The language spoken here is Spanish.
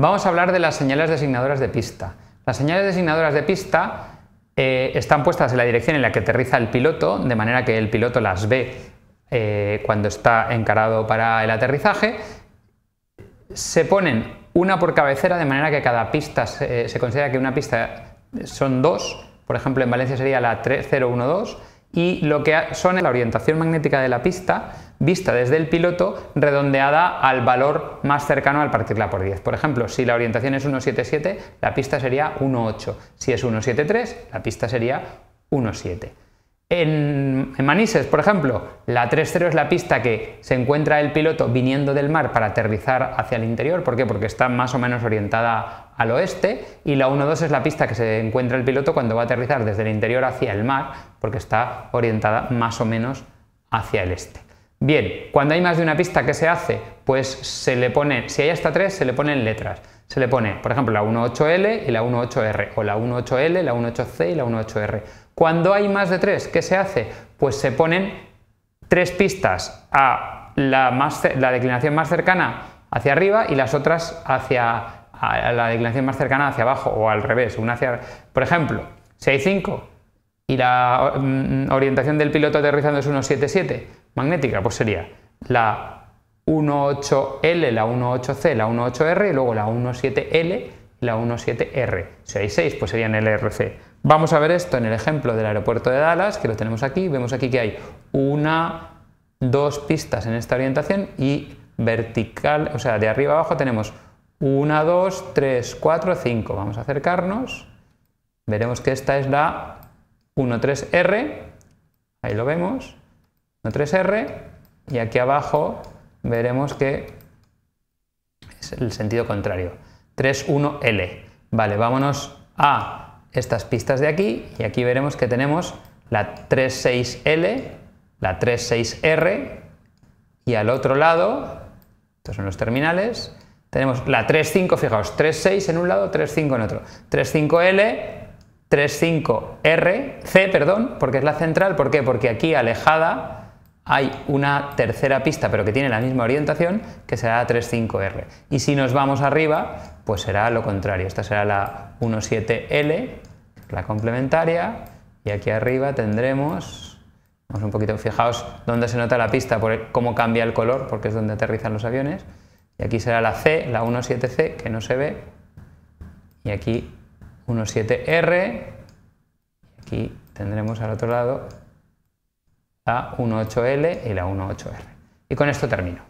Vamos a hablar de las señales designadoras de pista. Las señales designadoras de pista eh, están puestas en la dirección en la que aterriza el piloto, de manera que el piloto las ve eh, cuando está encarado para el aterrizaje. Se ponen una por cabecera, de manera que cada pista se, eh, considera que una pista son dos, por ejemplo en Valencia sería la 3012, y lo que son la orientación magnética de la pista vista desde el piloto redondeada al valor más cercano al partirla por 10. Por ejemplo, si la orientación es 177, la pista sería 18. Si es 173, la pista sería 17. En, en, Manises, por ejemplo, la 3.0 es la pista que se encuentra el piloto viniendo del mar para aterrizar hacia el interior. ¿Por qué? Porque está más o menos orientada al oeste. Y la 1.2 es la pista que se encuentra el piloto cuando va a aterrizar desde el interior hacia el mar, porque está orientada más o menos hacia el este. Bien, cuando hay más de una pista, ¿qué se hace? Pues se le pone, si hay hasta tres, se le ponen letras. Se le pone, por ejemplo, la 18L y la 18R, o la 18L, la 18C y la 18R. Cuando hay más de tres, ¿qué se hace? Pues se ponen tres pistas a la, declinación más cercana hacia arriba y las otras hacia a la declinación más cercana hacia abajo o al revés. Una hacia, por ejemplo, si hay cinco y la mm, mm, orientación del piloto aterrizando es 177, magnética, pues sería la 18L, la 18C, la 18R y luego la 17L la 17R. Si hay 6, pues serían LRC. Vamos a ver esto en el ejemplo del aeropuerto de Dallas, que lo tenemos aquí. Vemos aquí que hay una, dos pistas en esta orientación y vertical, o sea, de arriba abajo tenemos una, dos, tres, cuatro, cinco. Vamos a acercarnos. Veremos que esta es la 13R. Ahí lo vemos. 3R y aquí abajo veremos que es el sentido contrario. 3.1L. Vale, vámonos a estas pistas de aquí y aquí veremos que tenemos la 3.6L, la 3.6R y al otro lado, estos son los terminales, tenemos la 3.5, fijaos, 3.6 en un lado, 3.5 en otro. 3.5L, 3.5R, C, perdón, porque es la central, ¿por qué? Porque aquí alejada hay una tercera pista, pero que tiene la misma orientación, que será la 35R. Y si nos vamos arriba, pues será lo contrario. Esta será la 17L, la complementaria, y aquí arriba tendremos, vamos un poquito, fijaos dónde se nota la pista, por cómo cambia el color, porque es donde aterrizan los aviones. Y aquí será la C, la 17C, que no se ve. Y aquí 17R. Y aquí tendremos al otro lado a 18L y la 18R. Y con esto termino.